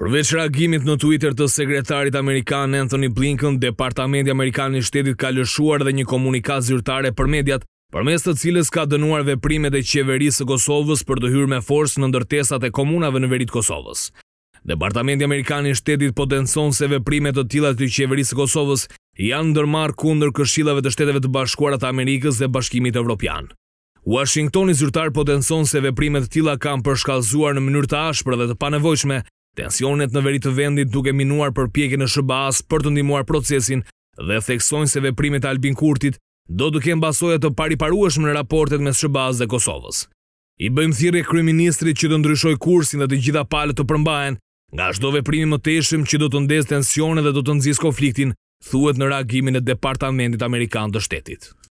Përveç reagimit në Twitter të sekretarit Amerikan Anthony Blinken, Departamenti Amerikan i shtetit ka lëshuar dhe një komunikat zyrtare për mediat, përmes të cilës ka dënuar veprimet e qeverisë Kosovës për të hyrë me forcë në ndërtesat e komunave në verit Kosovës. Departamenti Amerikan i shtetit potenson se veprimet të tila të qeverisë Kosovës janë ndërmarë kundër këshilave të shteteve të bashkuarat Amerikës dhe bashkimit Evropian. Washingtoni zyrtar potenson se veprimet tila kam përshkazuar në mënyrë të ashpër dhe të panevojshme Tensionet në veri të vendit duke minuar për pjekin në shëbaz për të ndimuar procesin dhe theksojnë se veprimet Albin Kurtit do të kemë basoja të pari në raportet me shëbaz dhe Kosovës. I bëjmë thirje kryministri që të ndryshoj kursin dhe të gjitha palët të përmbajen, nga shdo veprimi më teshim që do të ndes tensione dhe do të nëzis konfliktin, thuet në reagimin e Departamentit Amerikan të shtetit.